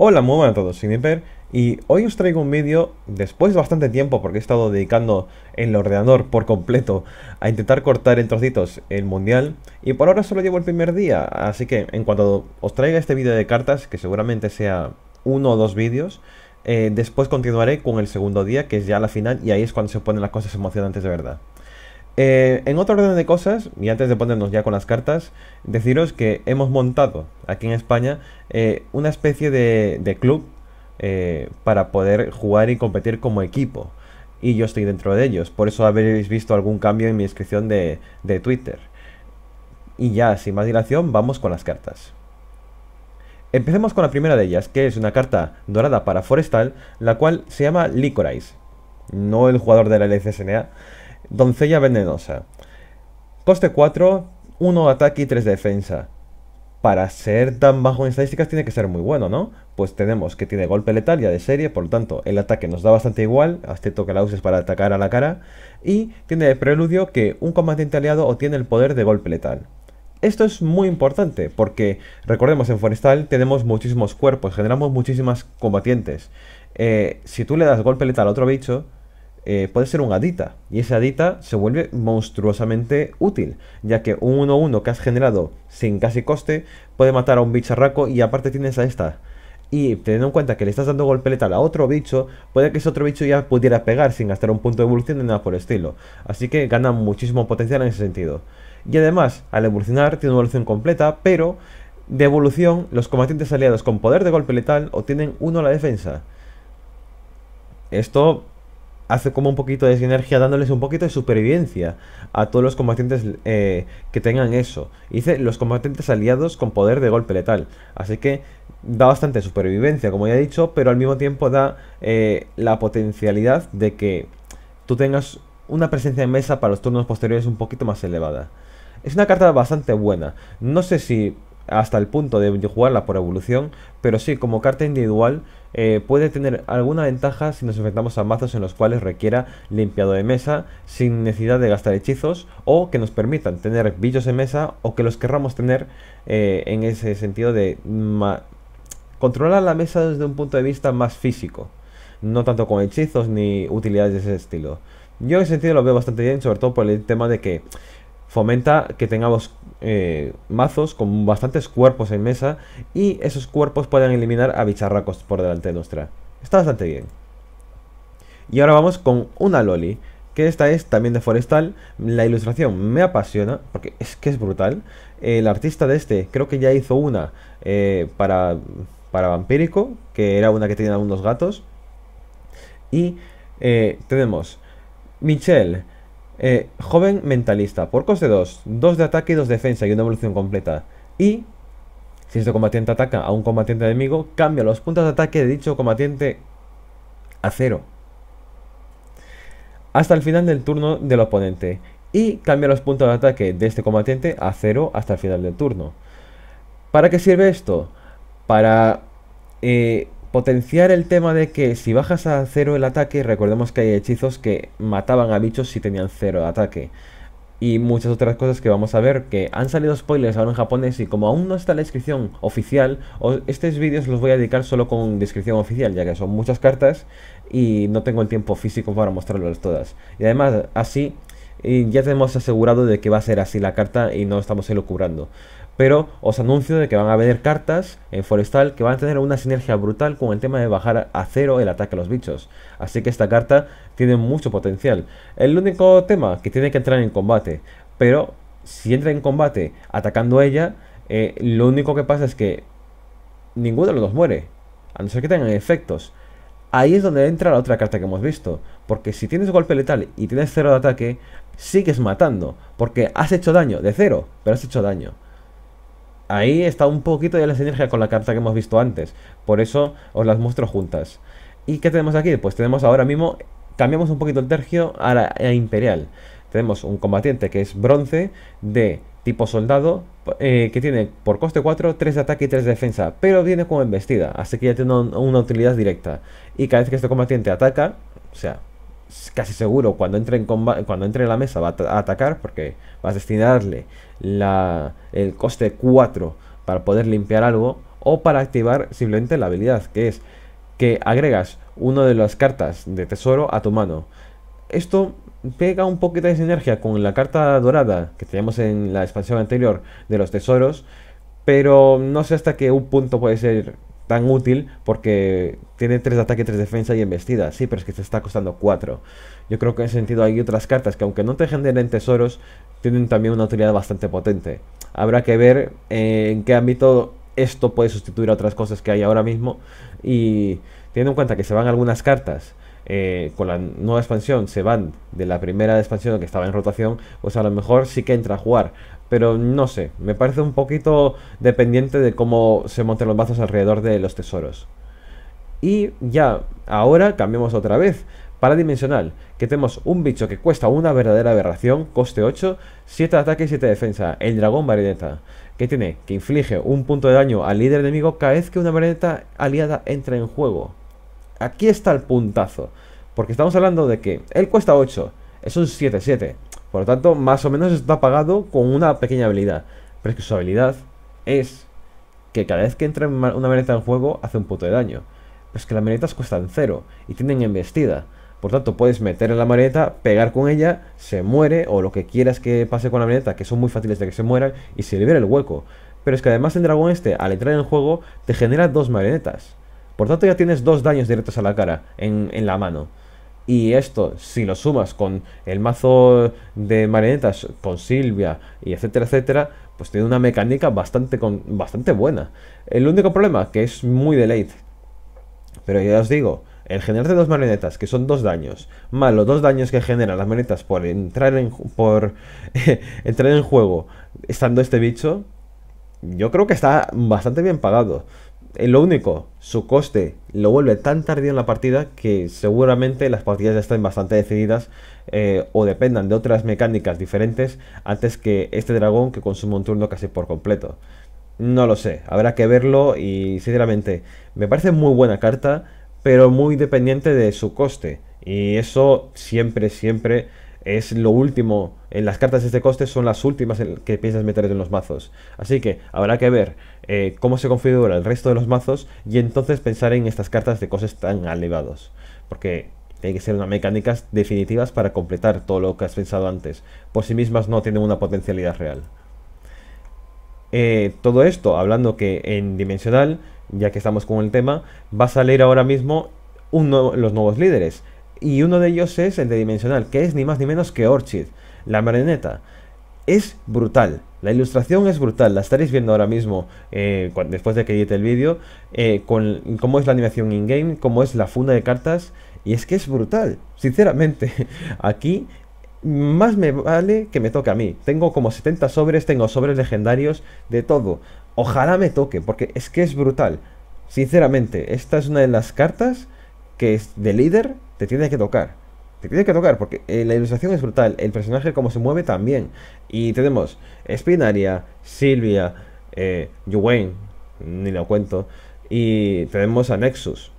Hola, muy buenas a todos, soy y hoy os traigo un vídeo después de bastante tiempo porque he estado dedicando el ordenador por completo a intentar cortar en trocitos el mundial y por ahora solo llevo el primer día, así que en cuanto os traiga este vídeo de cartas, que seguramente sea uno o dos vídeos, eh, después continuaré con el segundo día que es ya la final y ahí es cuando se ponen las cosas emocionantes de verdad. Eh, en otro orden de cosas, y antes de ponernos ya con las cartas, deciros que hemos montado aquí en España eh, una especie de, club eh, para poder jugar y competir como equipo. Y yo estoy dentro de ellos, por eso habréis visto algún cambio en mi inscripción de, de Twitter. Y ya, sin más dilación, vamos con las cartas. Empecemos con la primera de ellas, que es una carta dorada para Forestal, la cual se llama Licorice. No el jugador de la LCSNA, Doncella Venenosa. Coste 4, 1 ataque y 3 defensa. Para ser tan bajo en estadísticas tiene que ser muy bueno, ¿no? Pues tenemos que tiene golpe letal ya de serie, por lo tanto el ataque nos da bastante igual, Acepto que la uses para atacar a la cara. Y tiene de preludio que un combatiente aliado obtiene el poder de golpe letal. Esto es muy importante porque, recordemos, en Forestal tenemos muchísimos cuerpos, generamos muchísimas combatientes. Eh, si tú le das golpe letal a otro bicho, eh, puede ser un adita. Y ese adita se vuelve monstruosamente útil, ya que un 1-1 que has generado sin casi coste puede matar a un bicharraco y aparte tienes a esta. Y teniendo en cuenta que le estás dando golpe letal a otro bicho, puede que ese otro bicho ya pudiera pegar sin gastar un punto de evolución ni nada por el estilo. Así que gana muchísimo potencial en ese sentido. Y además, al evolucionar, tiene una evolución completa, pero de evolución, los combatientes aliados con poder de golpe letal obtienen uno a la defensa. Esto hace como un poquito de sinergia dándoles un poquito de supervivencia a todos los combatientes eh, que tengan eso. dice los combatientes aliados con poder de golpe letal. Así que da bastante supervivencia, como ya he dicho, pero al mismo tiempo da eh, la potencialidad de que tú tengas una presencia en mesa para los turnos posteriores un poquito más elevada. Es una carta bastante buena. No sé si hasta el punto de jugarla por evolución, pero sí, como carta individual eh, puede tener alguna ventaja si nos enfrentamos a mazos en los cuales requiera limpiado de mesa sin necesidad de gastar hechizos o que nos permitan tener billos en mesa o que los querramos tener eh, en ese sentido de controlar la mesa desde un punto de vista más físico, no tanto con hechizos ni utilidades de ese estilo. Yo en ese sentido lo veo bastante bien, sobre todo por el tema de que fomenta que tengamos eh, mazos con bastantes cuerpos en mesa y esos cuerpos pueden eliminar a bicharracos por delante de nuestra. Está bastante bien. Y ahora vamos con una Loli, que esta es también de Forestal. La ilustración me apasiona, porque es que es brutal. El artista de este creo que ya hizo una eh, para, para Vampírico, que era una que tenía unos gatos. Y eh, tenemos Michelle, eh, joven mentalista, por coste 2, 2 de ataque y 2 de defensa y una evolución completa. Y si este combatiente ataca a un combatiente enemigo, cambia los puntos de ataque de dicho combatiente a 0. Hasta el final del turno del oponente. Y cambia los puntos de ataque de este combatiente a 0 hasta el final del turno. ¿Para qué sirve esto? Para eh, Potenciar el tema de que si bajas a cero el ataque, recordemos que hay hechizos que mataban a bichos si tenían cero de ataque. Y muchas otras cosas que vamos a ver, que han salido spoilers ahora en japonés y como aún no está la descripción oficial, estos vídeos los voy a dedicar solo con descripción oficial, ya que son muchas cartas y no tengo el tiempo físico para mostrarlas todas. Y además, así ya tenemos asegurado de que va a ser así la carta y no estamos elucubrando. Pero os anuncio de que van a haber cartas en eh, Forestal que van a tener una sinergia brutal con el tema de bajar a cero el ataque a los bichos. Así que esta carta tiene mucho potencial. El único tema que tiene que entrar en combate. Pero si entra en combate atacando a ella, eh, lo único que pasa es que ninguno de los dos muere. A no ser que tengan efectos. Ahí es donde entra la otra carta que hemos visto. Porque si tienes golpe letal y tienes cero de ataque, sigues matando. Porque has hecho daño de cero, pero has hecho daño ahí está un poquito ya la sinergia con la carta que hemos visto antes. Por eso os las muestro juntas. ¿Y qué tenemos aquí? Pues tenemos ahora mismo, cambiamos un poquito el tercio a la imperial. Tenemos un combatiente que es bronce de tipo soldado eh, que tiene por coste 4, 3 de ataque y 3 de defensa, pero viene como embestida, así que ya tiene una, utilidad directa. Y cada vez que este combatiente ataca, o sea, casi seguro cuando entre en, cuando entre en la mesa va a, atacar porque vas a destinarle la, el coste 4 para poder limpiar algo o para activar simplemente la habilidad, que es que agregas una de las cartas de tesoro a tu mano. Esto pega un poquito de sinergia con la carta dorada que teníamos en la expansión anterior de los tesoros, pero no sé hasta qué un punto puede ser tan útil porque tiene 3 de ataque, 3 de defensa y embestida. Sí, pero es que te está costando 4. Yo creo que en ese sentido hay otras cartas que aunque no te generen tesoros, tienen también una utilidad bastante potente. Habrá que ver eh, en qué ámbito esto puede sustituir a otras cosas que hay ahora mismo. Y teniendo en cuenta que se van algunas cartas eh, con la nueva expansión, se van de la primera expansión que estaba en rotación, pues a lo mejor sí que entra a jugar pero no sé, me parece un poquito dependiente de cómo se monten los mazos alrededor de los tesoros. Y ya, ahora cambiamos otra vez. Para dimensional, que tenemos un bicho que cuesta una verdadera aberración, coste 8, 7 ataque y 7 defensa, el dragón marioneta, que tiene que inflige un punto de daño al líder enemigo cada vez que una marioneta aliada entra en juego. Aquí está el puntazo, porque estamos hablando de que él cuesta 8, es un 7-7, por lo tanto, más o menos está pagado con una pequeña habilidad. Pero es que su habilidad es que cada vez que entra una marioneta en juego hace un punto de daño. Pues que las marionetas cuestan cero y tienen embestida. Por tanto, puedes meter en la marioneta, pegar con ella, se muere, o lo que quieras que pase con la marioneta que son muy fáciles de que se mueran, y se libera el hueco. Pero es que además el dragón este, al entrar en juego, te genera dos marionetas. Por tanto, ya tienes dos daños directos a la cara, en la mano. Y esto, si lo sumas con el mazo de marionetas, con Silvia y etcétera, etcétera, pues tiene una mecánica bastante, con, bastante buena. El único problema, que es muy de Pero ya os digo, el de dos marionetas, que son dos daños, más los dos daños que generan las marionetas por entrar por entrar en juego estando este bicho, yo creo que está bastante bien pagado lo único, su coste lo vuelve tan tardío en la partida que seguramente las partidas ya estén bastante decididas eh, o dependan de otras mecánicas diferentes antes que este dragón que consume un turno casi por completo. No lo sé, habrá que verlo y sinceramente me parece muy buena carta, pero muy dependiente de su coste. Y eso siempre, siempre es lo último. En las cartas de este coste son las últimas que piensas meter en los mazos. Así que habrá que ver eh, cómo se configura el resto de los mazos y entonces pensar en estas cartas de cosas tan elevados. Porque hay que ser unas mecánicas definitivas para completar todo lo que has pensado antes. Por sí mismas no tienen una potencialidad real. Eh, todo esto, hablando que en Dimensional, ya que estamos con el tema, va a salir ahora mismo uno, los nuevos líderes. Y uno de ellos es el de Dimensional, que es ni más ni menos que Orchid, la marioneta. Es brutal. La ilustración es brutal, la estaréis viendo ahora mismo eh, después de que edite el vídeo, eh, con cómo es la animación in-game, cómo es la funda de cartas, y es que es brutal, sinceramente. Aquí más me vale que me toque a mí. Tengo como 70 sobres, tengo sobres legendarios, de todo. Ojalá me toque, porque es que es brutal. Sinceramente, esta es una de las cartas que es de líder te tiene que tocar. Te tienes que tocar porque eh, la ilustración es brutal, el personaje como se mueve también. Y tenemos Spinaria, Silvia, eh, ni lo cuento. Y tenemos a Nexus,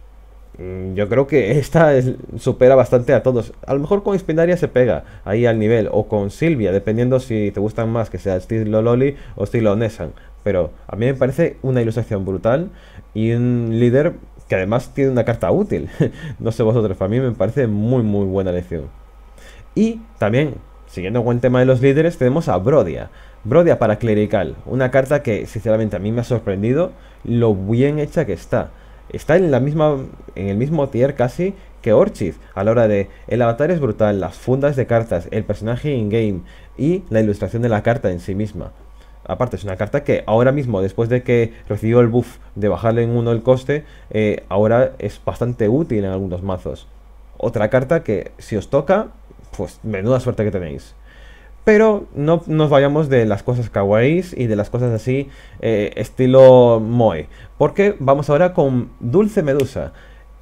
Mm, yo creo que esta supera bastante a todos. A lo mejor con Espinaria se pega ahí al nivel, o con Silvia, dependiendo si te gustan más que sea estilo Loli o estilo Nessan. Pero a mí me parece una ilustración brutal y un líder que además tiene una carta útil. no sé vosotros, para mí me parece muy, muy buena elección Y también, siguiendo con el tema de los líderes, tenemos a Brodia. Brodia para Clerical, una carta que sinceramente a mí me ha sorprendido lo bien hecha que está está en la misma en el mismo tier casi que Orchid a la hora de el avatar es brutal, las fundas de cartas, el personaje in game y la ilustración de la carta en sí misma. Aparte es una carta que ahora mismo después de que recibió el buff de bajarle en uno el coste, eh, ahora es bastante útil en algunos mazos. Otra carta que si os toca, pues menuda suerte que tenéis. Pero no nos vayamos de las cosas kawaiis y de las cosas así eh, estilo moe. Porque vamos ahora con Dulce Medusa.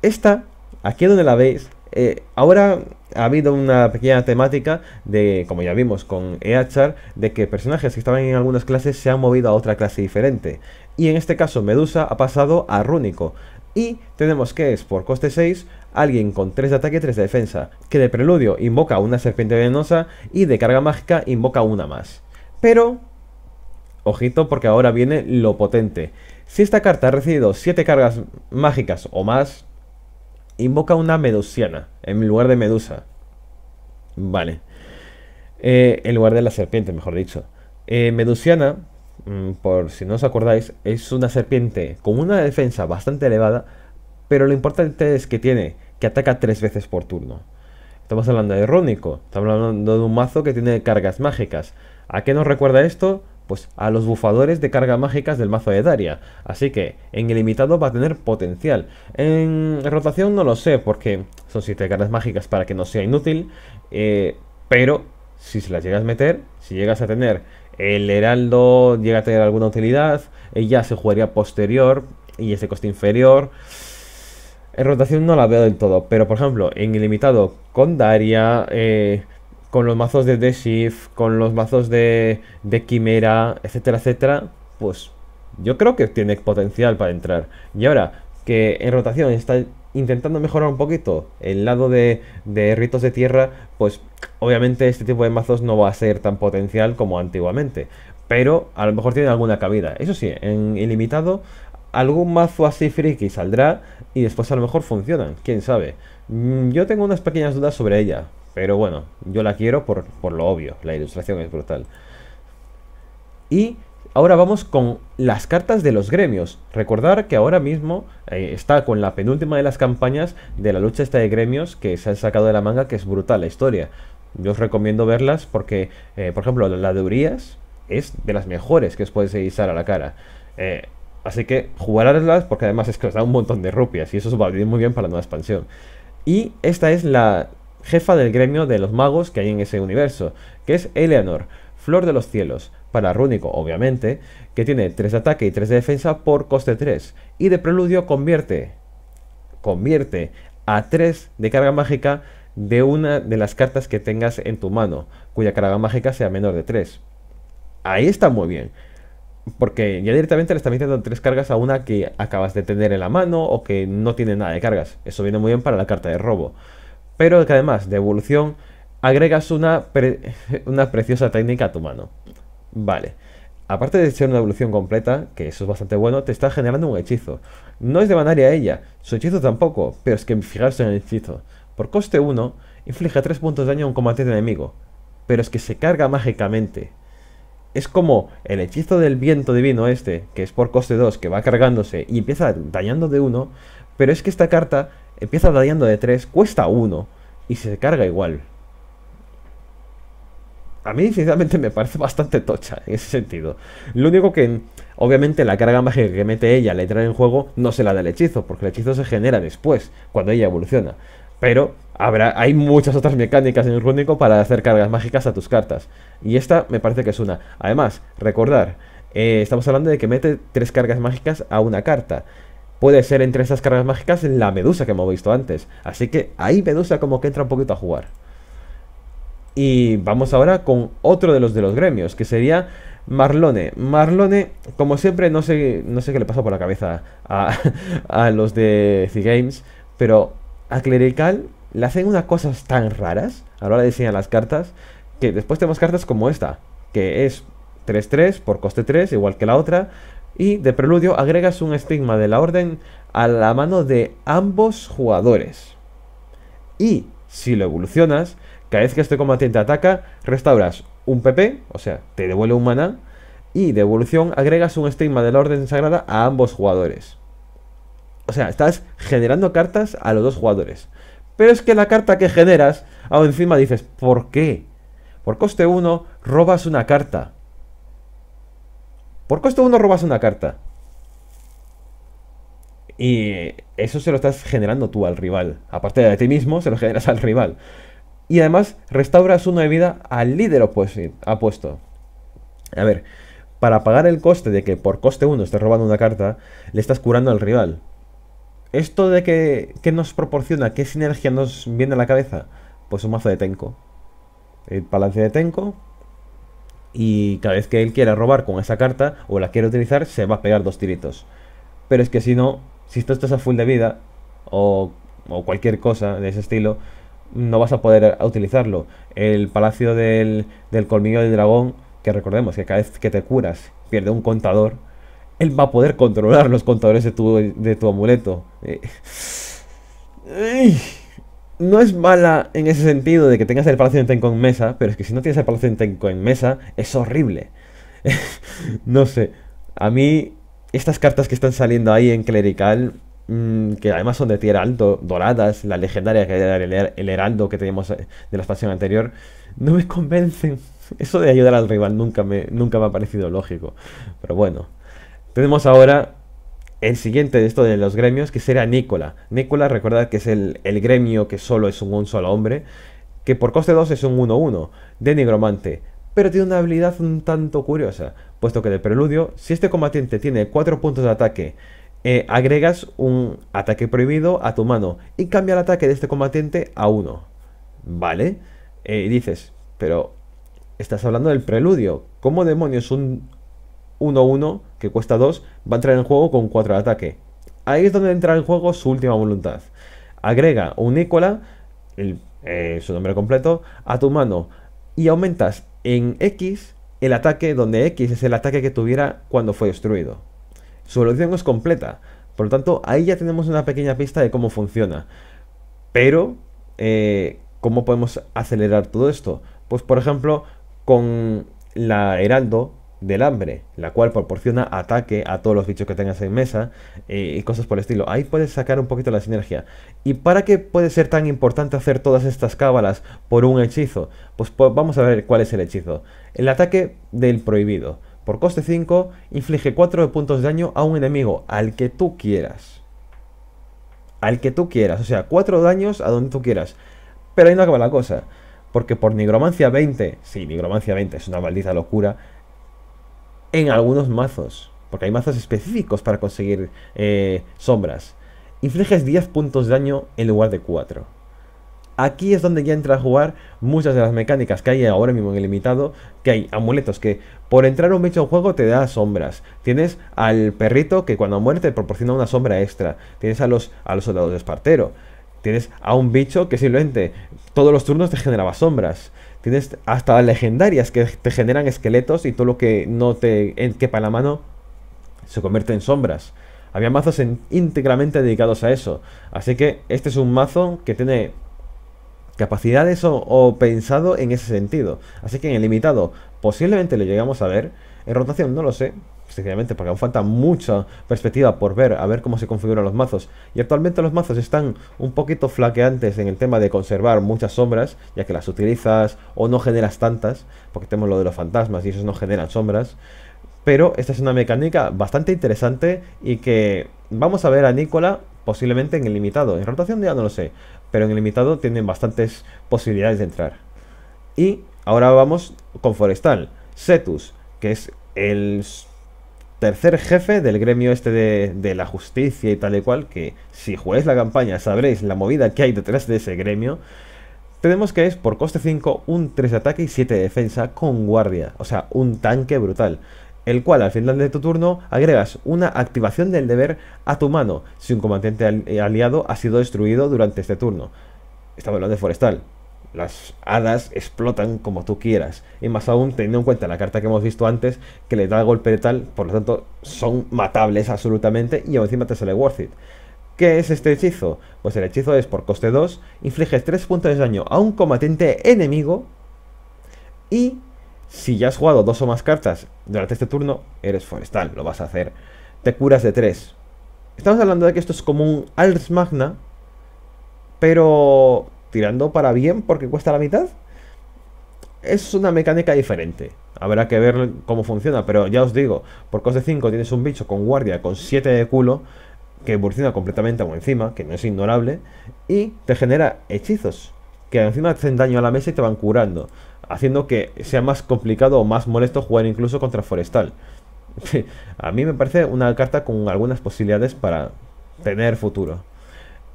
Esta, aquí donde la veis, eh, ahora ha habido una pequeña temática de, como ya vimos con Eachar, de que personajes que estaban en algunas clases se han movido a otra clase diferente. Y en este caso Medusa ha pasado a Rúnico. Y tenemos que es por coste 6 alguien con 3 de ataque y 3 de defensa, que de preludio invoca una serpiente venenosa y de carga mágica invoca una más. Pero, ojito porque ahora viene lo potente. Si esta carta ha recibido 7 cargas mágicas o más, invoca una medusiana en lugar de medusa. Vale. Eh, en lugar de la serpiente, mejor dicho. Eh, medusiana, mm, por si no os acordáis, es una serpiente con una defensa bastante elevada pero lo importante es que tiene, que ataca tres veces por turno. Estamos hablando de Rónico, estamos hablando de un mazo que tiene cargas mágicas. ¿A qué nos recuerda esto? Pues a los bufadores de cargas mágicas del mazo de Daria. Así que en ilimitado va a tener potencial. En rotación no lo sé, porque son siete cargas mágicas para que no sea inútil. Eh, pero si se las llegas a meter, si llegas a tener el heraldo, llega a tener alguna utilidad, ella eh, se jugaría posterior y ese coste inferior. En rotación no la veo del todo, pero por ejemplo, en ilimitado con Daria, eh, con los mazos de Shift, con los mazos de, de Quimera, etcétera, etcétera, pues yo creo que tiene potencial para entrar. Y ahora que en rotación está intentando mejorar un poquito el lado de, de, ritos de tierra, pues obviamente este tipo de mazos no va a ser tan potencial como antiguamente. Pero a lo mejor tiene alguna cabida. Eso sí, en ilimitado algún mazo así friki saldrá y después a lo mejor funcionan, quién sabe. Mm, yo tengo unas pequeñas dudas sobre ella, pero bueno, yo la quiero por, por lo obvio, la ilustración es brutal. Y ahora vamos con las cartas de los gremios. Recordar que ahora mismo eh, está con la penúltima de las campañas de la lucha esta de gremios que se han sacado de la manga, que es brutal la historia. Yo os recomiendo verlas porque, eh, por ejemplo, la de Urias es de las mejores que os puedes echar a la cara. Eh, Así que jugar las porque además es que os da un montón de rupias y eso os va a venir muy bien para la nueva expansión. Y esta es la jefa del gremio de los magos que hay en ese universo, que es Eleanor, Flor de los Cielos, para Rúnico obviamente, que tiene 3 de ataque y 3 de defensa por coste 3. Y de preludio convierte, convierte a 3 de carga mágica de una de las cartas que tengas en tu mano, cuya carga mágica sea menor de 3. Ahí está muy bien. Porque ya directamente le está metiendo tres cargas a una que acabas de tener en la mano o que no tiene nada de cargas. Eso viene muy bien para la carta de robo. Pero que además de evolución, agregas una, preciosa técnica a tu mano. Vale. Aparte de ser una evolución completa, que eso es bastante bueno, te está generando un hechizo. No es de banaria ella, su hechizo tampoco, pero es que fijarse en el hechizo. Por coste 1, inflige 3 puntos de daño a un combatiente enemigo, pero es que se carga mágicamente es como el hechizo del viento divino este, que es por coste 2, que va cargándose y empieza dañando de 1, pero es que esta carta empieza dañando de 3, cuesta 1 y se carga igual. A mí, sinceramente, me parece bastante tocha en ese sentido. Lo único que, obviamente, la carga mágica que mete ella al entrar en juego no se la da el hechizo, porque el hechizo se genera después, cuando ella evoluciona. Pero habrá, hay muchas otras mecánicas en el Rúnico para hacer cargas mágicas a tus cartas. Y esta me parece que es una. Además, recordar, eh, estamos hablando de que mete tres cargas mágicas a una carta. Puede ser entre esas cargas mágicas la medusa que hemos visto antes. Así que ahí medusa como que entra un poquito a jugar. Y vamos ahora con otro de los de los gremios, que sería Marlone. Marlone, como siempre, no sé, no sé qué le pasa por la cabeza a, a los de The Games, pero a Clerical le hacen unas cosas tan raras a la hora de diseñar las cartas que después tenemos cartas como esta, que es 3-3 por coste 3, igual que la otra, y de preludio agregas un estigma de la orden a la mano de ambos jugadores. Y si lo evolucionas, cada vez que este combatiente ataca, restauras un PP, o sea, te devuelve un maná, y de evolución agregas un estigma de la orden sagrada a ambos jugadores. O sea, estás generando cartas a los dos jugadores. Pero es que la carta que generas, aún encima dices, ¿por qué? Por coste 1 robas una carta. Por coste 1 robas una carta. Y eso se lo estás generando tú al rival. Aparte de ti mismo, se lo generas al rival. Y además restauras uno de vida al líder opuesto. A ver, para pagar el coste de que por coste 1 Estés robando una carta, le estás curando al rival. ¿Esto de que, nos proporciona? ¿Qué sinergia nos viene a la cabeza? Pues un mazo de Tenko. El palacio de Tenko. Y cada vez que él quiera robar con esa carta o la quiere utilizar, se va a pegar dos tiritos. Pero es que si no, si tú estás a full de vida o, o cualquier cosa de ese estilo, no vas a poder utilizarlo. El palacio del, del colmillo del dragón, que recordemos que cada vez que te curas pierde un contador él va a poder controlar los contadores de tu, de tu amuleto. Eh, no es mala en ese sentido de que tengas el Palacio de Tenko en mesa, pero es que si no tienes el Palacio de Tenko en mesa, es horrible. no sé, a mí estas cartas que están saliendo ahí en Clerical, mm, que además son de tierra alto, doradas, la legendaria que era el, heraldo que teníamos eh, de la expansión anterior, no me convencen. Eso de ayudar al rival nunca me, nunca me ha parecido lógico. Pero bueno. Tenemos ahora el siguiente de esto de los gremios, que será Nicola. Nicola, recuerda que es el, gremio que solo es un, un solo hombre, que por coste 2 es un 1-1, de nigromante, pero tiene una habilidad un tanto curiosa, puesto que de preludio, si este combatiente tiene 4 puntos de ataque, eh, agregas un ataque prohibido a tu mano y cambia el ataque de este combatiente a 1. ¿Vale? Eh, y dices, pero estás hablando del preludio. ¿Cómo demonios un, 1-1, que cuesta 2, va a entrar en juego con 4 de ataque. Ahí es donde entra en juego su última voluntad. Agrega un Nicola, eh, su nombre completo, a tu mano y aumentas en X el ataque donde X es el ataque que tuviera cuando fue destruido. Su evolución es completa, por lo tanto ahí ya tenemos una pequeña pista de cómo funciona. Pero, eh, ¿cómo podemos acelerar todo esto? Pues por ejemplo, con la Heraldo, del hambre, la cual proporciona ataque a todos los bichos que tengas en mesa eh, y cosas por el estilo. Ahí puedes sacar un poquito la sinergia. ¿Y para qué puede ser tan importante hacer todas estas cábalas por un hechizo? Pues, pues vamos a ver cuál es el hechizo. El ataque del prohibido. Por coste 5, inflige 4 puntos de daño a un enemigo, al que tú quieras. Al que tú quieras, o sea, 4 daños a donde tú quieras. Pero ahí no acaba la cosa, porque por nigromancia 20, sí, nigromancia 20 es una maldita locura, en algunos mazos, porque hay mazos específicos para conseguir eh, sombras. Infliges 10 puntos de daño en lugar de 4. Aquí es donde ya entra a jugar muchas de las mecánicas que hay ahora mismo en el limitado, que hay amuletos que por entrar un bicho en juego te da sombras. Tienes al perrito que cuando muere te proporciona una sombra extra. Tienes a los, a los soldados de Espartero. Tienes a un bicho que simplemente todos los turnos te generaba sombras. Tienes hasta legendarias que te generan esqueletos y todo lo que no te quepa en la mano se convierte en sombras. Había mazos íntegramente dedicados a eso. Así que este es un mazo que tiene capacidades o, pensado en ese sentido. Así que en el limitado posiblemente lo llegamos a ver. En rotación no lo sé, porque aún falta mucha perspectiva por ver, a ver cómo se configuran los mazos. Y actualmente los mazos están un poquito flaqueantes en el tema de conservar muchas sombras, ya que las utilizas o no generas tantas, porque tenemos lo de los fantasmas y esos no generan sombras. Pero esta es una mecánica bastante interesante y que vamos a ver a Nicola posiblemente en el limitado. En rotación ya no lo sé, pero en el limitado tienen bastantes posibilidades de entrar. Y ahora vamos con Forestal. Setus, que es el tercer jefe del gremio este de, la justicia y tal y cual, que si jugáis la campaña sabréis la movida que hay detrás de ese gremio, tenemos que es por coste 5 un 3 de ataque y 7 de defensa con guardia, o sea, un tanque brutal, el cual al final de tu turno agregas una activación del deber a tu mano si un comandante eh, aliado ha sido destruido durante este turno. Estamos hablando de forestal, las hadas explotan como tú quieras. Y más aún teniendo en cuenta la carta que hemos visto antes, que le da el golpe tal. por lo tanto son matables absolutamente y encima te sale worth it. ¿Qué es este hechizo? Pues el hechizo es por coste 2, infliges 3 puntos de daño a un combatiente enemigo y si ya has jugado dos o más cartas durante este turno, eres forestal, lo vas a hacer. Te curas de 3. Estamos hablando de que esto es como un Als Magna, pero tirando para bien porque cuesta la mitad. Es una mecánica diferente. Habrá que ver cómo funciona, pero ya os digo, por coste 5 tienes un bicho con guardia con 7 de culo que evoluciona completamente aún encima, que no es ignorable, y te genera hechizos que encima hacen daño a la mesa y te van curando, haciendo que sea más complicado o más molesto jugar incluso contra Forestal. a mí me parece una carta con algunas posibilidades para tener futuro.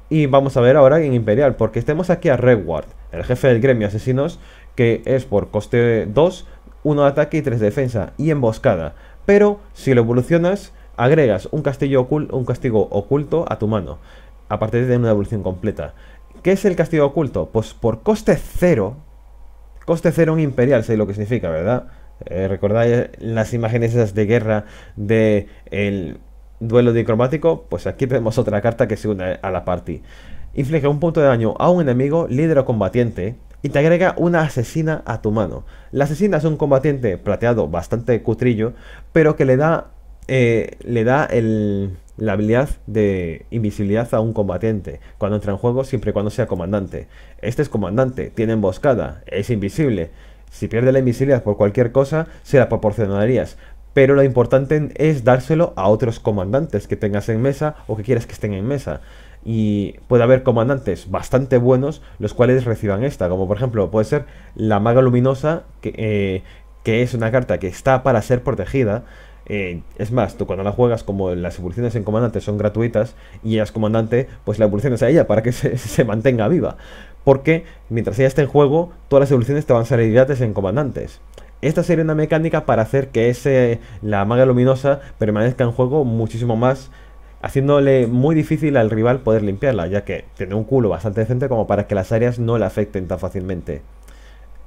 Y vamos a ver ahora en Imperial, porque estemos aquí a Redward, el jefe del gremio asesinos, que es por coste 2, 1 de ataque y 3 de defensa, y emboscada. Pero si lo evolucionas, agregas un, castillo oculto, un castigo oculto a tu mano, a partir de una evolución completa. ¿Qué es el castigo oculto? Pues por coste 0, coste 0 en Imperial, sé lo que significa, ¿verdad? Eh, recordáis las imágenes esas de guerra de el duelo dicromático, pues aquí vemos otra carta que se une a la party. Inflige un punto de daño a un enemigo, líder o combatiente, y te agrega una asesina a tu mano. La asesina es un combatiente plateado bastante cutrillo, pero que le da, eh, le da la habilidad de invisibilidad a un combatiente cuando entra en juego, siempre y cuando sea comandante. Este es comandante, tiene emboscada, es invisible. Si pierde la invisibilidad por cualquier cosa, se la proporcionarías pero lo importante es dárselo a otros comandantes que tengas en mesa o que quieras que estén en mesa. Y puede haber comandantes bastante buenos los cuales reciban esta, como por ejemplo puede ser la maga luminosa, que, eh, que es una carta que está para ser protegida. Eh, es más, tú cuando la juegas, como las evoluciones en comandantes son gratuitas y ella es comandante, pues la evolución es a ella para que se, mantenga viva. Porque mientras ella esté en juego, todas las evoluciones te van a salir gratis en comandantes. Esta sería una mecánica para hacer que ese, la maga luminosa permanezca en juego muchísimo más, haciéndole muy difícil al rival poder limpiarla, ya que tiene un culo bastante decente como para que las áreas no le afecten tan fácilmente.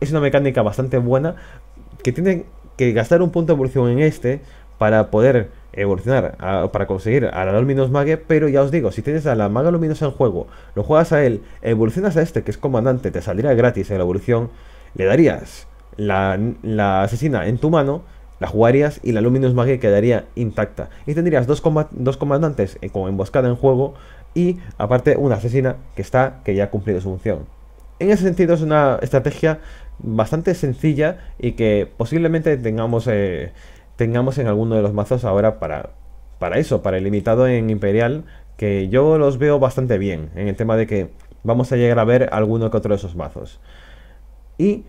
Es una mecánica bastante buena que tiene que gastar un punto de evolución en este para poder evolucionar, para conseguir a la luminosa Mague, pero ya os digo, si tienes a la Maga Luminosa en juego, lo juegas a él, evolucionas a este que es comandante, te saldría gratis en la evolución, le darías la, asesina en tu mano, la jugarías y la Luminous Magie quedaría intacta. Y tendrías dos, dos comandantes eh, con emboscada en juego y aparte una asesina que está, que ya ha cumplido su función. En ese sentido es una estrategia bastante sencilla y que posiblemente tengamos, eh, tengamos en alguno de los mazos ahora para, para eso, para el limitado en Imperial, que yo los veo bastante bien en el tema de que vamos a llegar a ver alguno que otro de esos mazos. Y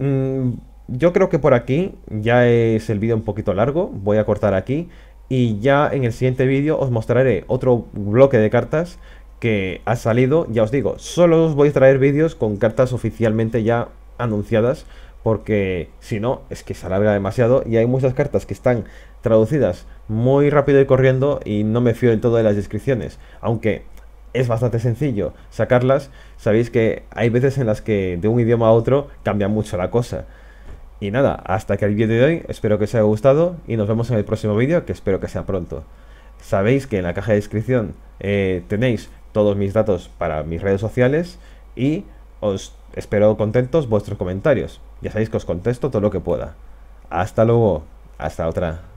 Mm, yo creo que por aquí ya es el vídeo un poquito largo, voy a cortar aquí y ya en el siguiente vídeo os mostraré otro bloque de cartas que ha salido, ya os digo, solo os voy a traer vídeos con cartas oficialmente ya anunciadas porque si no es que se alarga demasiado y hay muchas cartas que están traducidas muy rápido y corriendo y no me fío del todo de las descripciones, aunque es bastante sencillo sacarlas. Sabéis que hay veces en las que de un idioma a otro cambia mucho la cosa. Y nada, hasta que el vídeo de hoy, espero que os haya gustado y nos vemos en el próximo vídeo, que espero que sea pronto. Sabéis que en la caja de descripción eh, tenéis todos mis datos para mis redes sociales y os espero contentos vuestros comentarios. Ya sabéis que os contesto todo lo que pueda. Hasta luego, hasta otra.